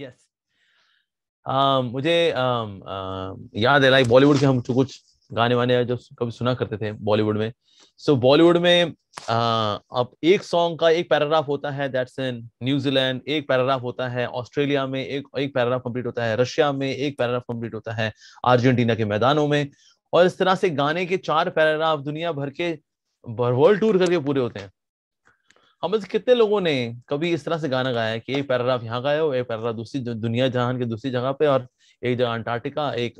Yes um, मुझे um, uh, याद है लाइक बॉलीवुड के हम कुछ गाने वाने जो कभी सुना करते थे बॉलीवुड में सो so, बॉलीवुड में uh, अब एक सॉन्ग का एक पैराग्राफ होता है दैट्स इन न्यूजीलैंड एक पैराग्राफ होता है ऑस्ट्रेलिया में एक एक पैराग्राफ कंप्लीट होता है रशिया में एक पैराग्राफ कंप्लीट होता है अर्जेंटीना के मैदानों में और इस तरह से गाने के चार पैराग्राफ दुनिया भर के वर्ल्ड टूर करके पूरे होते हैं हम कितने लोगों ने कभी इस तरह से गाना गाया है कि एक पैराग्राफ यहाँ गाया हो एक पैराग्राफ दूसरी दुनिया जहान के दूसरी जगह पे और एक जगह अंटार्कटिका एक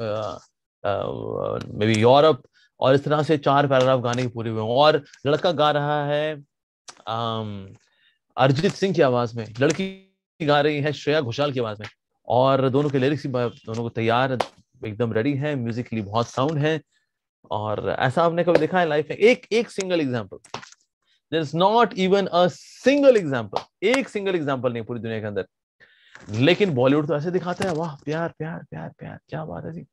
मे बी यूरोप और इस तरह से चार पैराग्राफ गाने की पूरे हुए और लड़का गा रहा है अरिजीत सिंह की आवाज में लड़की गा रही है श्रेया घोषाल की आवाज में और दोनों के लिरिक्स दोनों को तैयार एकदम रेडी है म्यूजिकली बहुत साउंड है और ऐसा हमने कभी देखा है लाइफ में एक एक single example there is not even a single example एक सिंगल एग्जाम्पल नहीं पूरी दुनिया के अंदर लेकिन बॉलीवुड तो ऐसे दिखाता है वाह प्यार प्यार प्यार प्यार क्या बात है जी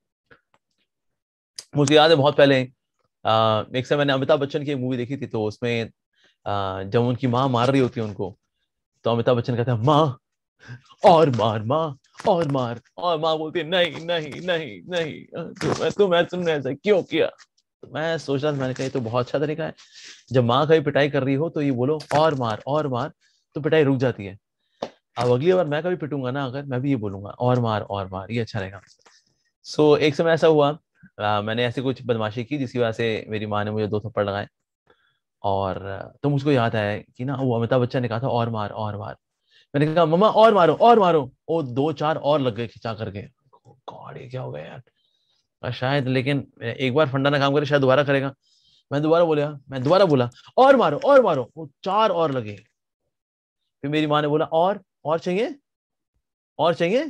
मुझे याद है बहुत पहले अः एक समय मैंने अमिताभ बच्चन की मूवी देखी थी तो उसमें आ, जब उनकी माँ मार रही होती है उनको तो अमिताभ बच्चन कहता है माँ और मार माँ और मार और माँ बोलती है नहीं नहीं नहीं नहीं तुम तो तुमने तो ऐसा क्यों किया तो मैं सोच रहा था मैंने कहा ये तो बहुत अच्छा तरीका है जब माँ कभी पिटाई कर रही हो तो ये बोलो और मार और मार तो पिटाई रुक जाती है अब अगली बार मैं कभी पिटूंगा ना अगर मैं भी ये बोलूंगा और मार और मार ये अच्छा रहेगा सो so, एक समय ऐसा हुआ आ, मैंने ऐसी कुछ बदमाशी की जिसकी वजह से मेरी माँ ने मुझे दो थप्पड़ लगाए और तो मुझको याद आया कि ना वो अमिताभ बच्चन ने कहा था और मार और मार मैंने कहा मम्मा और मारो और मारो वो दो चार और लग गए खिंचा करके गॉड ये क्या हो गया यार शायद लेकिन एक बार फंडा ना काम करे शायद दोबारा करेगा मैं दोबारा बोला मैं दोबारा बोला और मारो और मारो वो चार और लगे फिर मेरी माँ ने बोला और और चाहिए और चाहिए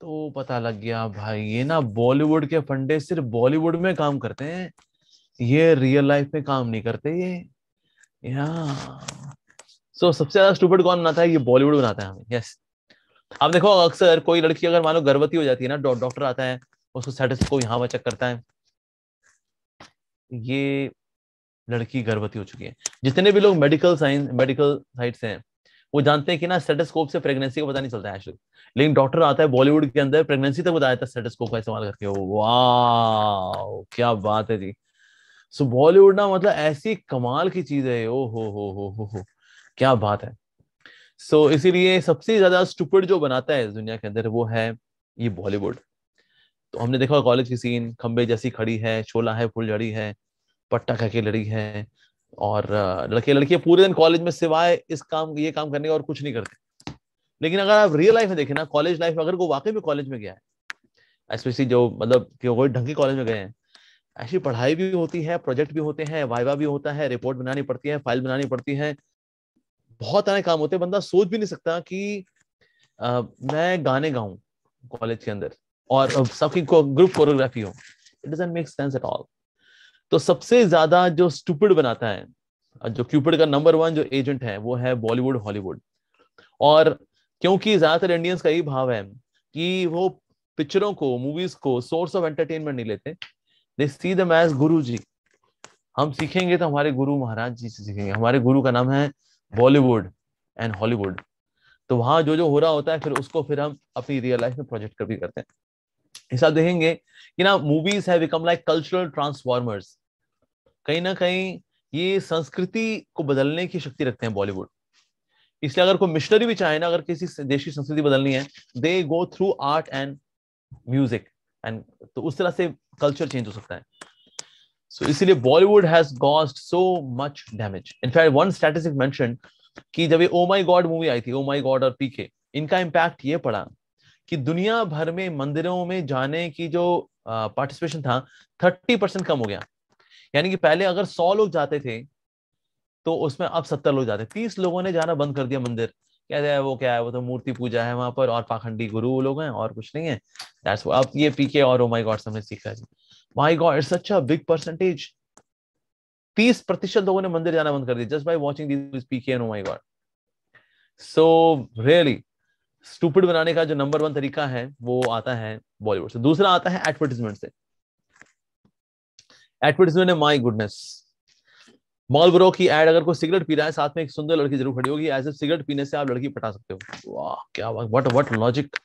तो पता लग गया भाई ये ना बॉलीवुड के फंडे सिर्फ बॉलीवुड में काम करते हैं ये रियल लाइफ में काम नहीं करते ये या सो so, सबसे ज्यादा स्टूपर्ड कौन बनाता है ये बॉलीवुड बनाता है हमें यस yes. अब देखो अक्सर कोई लड़की अगर मानो गर्भवती हो जाती है ना डॉक्टर आता है उसको स्टेटस को यहाँ पर चेक करता है ये लड़की गर्भवती हो चुकी है जितने भी लोग मेडिकल साइंस मेडिकल साइट से हैं वो जानते हैं कि ना स्टेटोस्कोप से प्रेगनेंसी का पता नहीं चलता है लेकिन डॉक्टर आता है बॉलीवुड के अंदर प्रेगनेंसी तक बताया था स्टेटोस्कोप का इस्तेमाल करके वाह क्या बात है जी सो बॉलीवुड ना मतलब ऐसी कमाल की चीज है ओ हो हो हो हो क्या बात है सो so, इसीलिए सबसे ज्यादा स्टूपर्ड जो बनाता है इस दुनिया के अंदर वो है ये बॉलीवुड तो हमने देखा कॉलेज की सीन खंबे जैसी खड़ी है छोला है फुलझड़ी है पट्टा खा के लड़ी है और लड़के लड़कियां पूरे दिन कॉलेज में सिवाय इस काम ये काम करने का और कुछ नहीं करते लेकिन अगर आप रियल लाइफ में देखें ना कॉलेज लाइफ अगर वो वाकई में कॉलेज में गया है स्पेशली जो मतलब कोई ढंग के कॉलेज में गए हैं ऐसी पढ़ाई भी होती है प्रोजेक्ट भी होते हैं वाइवा भी होता है रिपोर्ट बनानी पड़ती है फाइल बनानी पड़ती है बहुत सारे काम होते हैं बंदा सोच भी नहीं सकता कि आ, मैं गाने गाऊं कॉलेज के अंदर और सबकी को, ग्रुप कोरियोग्राफी हो it doesn't make sense at all तो सबसे ज्यादा जो स्टूपिड बनाता है जो क्यूपिड का नंबर वन जो एजेंट है वो है बॉलीवुड हॉलीवुड और क्योंकि ज्यादातर इंडियंस का यही भाव है कि वो पिक्चरों को मूवीज को सोर्स ऑफ एंटरटेनमेंट नहीं लेते दे सी द मैज गुरु जी हम सीखेंगे तो हमारे गुरु महाराज जी से सीखेंगे हमारे गुरु का नाम है बॉलीवुड एंड हॉलीवुड तो वहां जो जो हो रहा होता है फिर उसको फिर हम अपनी रियल लाइफ में प्रोजेक्ट कर भी करते हैं इस देखेंगे कि ना मूवीज है बिकम लाइक कल्चरल ट्रांसफॉर्मर्स कहीं ना कहीं ये संस्कृति को बदलने की शक्ति रखते हैं बॉलीवुड इसलिए अगर कोई मिशनरी भी चाहे ना अगर किसी देश की संस्कृति बदलनी है they go through art and music and तो उस तरह से कल्चर चेंज हो सकता है सो इसीलिए Bollywood has cost so much damage in fact one statistic mention कि जब ये ओ माय गॉड मूवी आई थी ओ माय गॉड और पीके इनका इम्पैक्ट ये पड़ा कि दुनिया भर में मंदिरों में जाने की जो पार्टिसिपेशन था थर्टी परसेंट कम हो गया यानी कि पहले अगर सौ लोग जाते थे तो उसमें अब सत्तर लोग जाते तीस लोगों ने जाना बंद कर दिया मंदिर क्या है वो क्या है वो तो मूर्ति पूजा है वहां पर और पाखंडी गुरु लोग हैं और कुछ नहीं है अब ये पीके और ओ माई गॉड समझ सीखा जी my god it's such a big percentage तीस प्रतिशत लोगों ने मंदिर जाना बंद कर दिया just by watching this PK and my god so really stupid बनाने का जो नंबर वन तरीका है वो आता है बॉलीवुड से दूसरा आता है एडवर्टीजमेंट से एडवर्टीजमेंट है माई गुडनेस मॉल ब्रो की एड अगर कोई सिगरेट पी रहा है साथ में एक सुंदर लड़की जरूर खड़ी होगी एज ए सिगरेट पीने से आप लड़की पटा सकते हो वाह क्या what what logic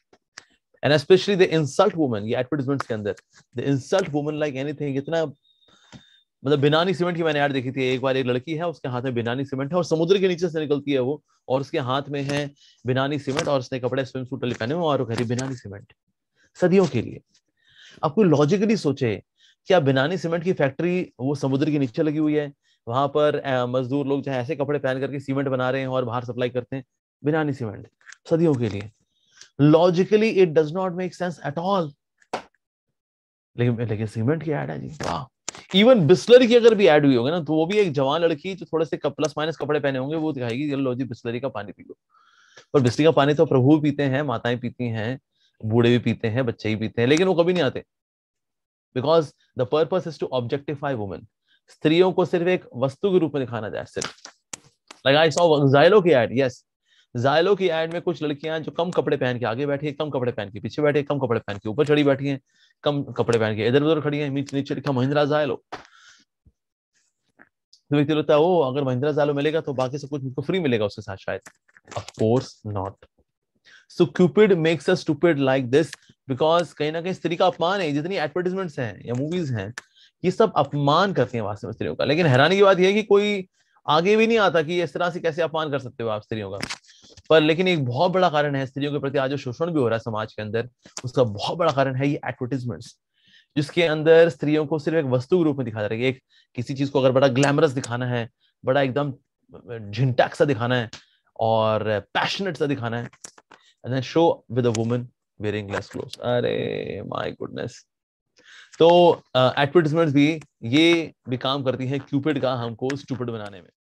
and specially the insult woman ये एडवर्टीजमेंट्स के अंदर the insult woman like anything इतना मतलब बिनानी सीमेंट की मैंने यार देखी थी एक बार एक लड़की है उसके हाथ में बिनानी सीमेंट है और समुद्र के नीचे से निकलती है वो और उसके हाथ में है बिनानी सीमेंट और उसने कपड़े स्विम सूट वाले पहने हुए और कह रही बिनानी सीमेंट सदियों के लिए आप कोई लॉजिकली सोचे क्या बिनानी सीमेंट की फैक्ट्री वो समुद्र के नीचे लगी हुई है वहां पर मजदूर लोग जो है ऐसे कपड़े पहन करके सीमेंट बना रहे हैं और बाहर सप्लाई करते हैं बिनानी सीमेंट सदियों के लिए logically it does not make sense at all लेकिन लेकिन सीमेंट की ऐड है जी वाह इवन बिस्लरी की अगर भी ऐड हुई होगी ना तो वो भी एक जवान लड़की जो थोड़े से प्लस माइनस कपड़े पहने होंगे वो दिखाएगी लो जी बिस्लरी का पानी पी लो पर बिस्लरी का पानी तो प्रभु पीते हैं माताएं पीती हैं बूढ़े भी पीते हैं बच्चे ही पीते हैं लेकिन वो कभी नहीं आते because the purpose is to objectify women स्त्रियों को सिर्फ एक वस्तु के रूप में दिखाना जाए सिर्फ लाइक आई सॉ की एड यस जायलो की एड में कुछ लड़कियां जो कम कपड़े पहन के आगे बैठी है कम कपड़े पहन के पीछे बैठे कम कपड़े पहन के ऊपर चढ़ी बैठी है कम कपड़े पहन के इधर उधर खड़ी है नीचे लिखा महिंद्रा जायलो तो व्यक्ति लगता है वो अगर महिंद्रा जालो मिलेगा तो बाकी सब कुछ मुझको फ्री मिलेगा उसके साथ शायद of course not so Cupid makes a stupid like this because कहीं ना कहीं स्त्री का अपमान है जितनी एडवर्टीजमेंट्स हैं या मूवीज हैं ये सब अपमान करती हैं वास्तव में स्त्रियों का लेकिन हैरानी की बात यह है कि कोई आगे भी नहीं आता कि इस तरह से कैसे अपमान कर सकते हो आप स्त्रियों का पर लेकिन एक बहुत बड़ा कारण है स्त्रियों के प्रति आज जो शोषण भी हो रहा है समाज के अंदर उसका बहुत बड़ा कारण है ये एडवर्टीजमेंट्स जिसके अंदर स्त्रियों को सिर्फ एक वस्तु के रूप में दिखा जा रहा है एक किसी चीज को अगर बड़ा ग्लैमरस दिखाना है बड़ा एकदम झिंटैक सा दिखाना है और पैशनेट सा दिखाना है and then show with a woman wearing less cloth अरे माय गुडनेस तो एडवर्टिजमेंट्स uh, भी ये भी काम करती है क्यूपिड का हमको स्टूपिड बनाने में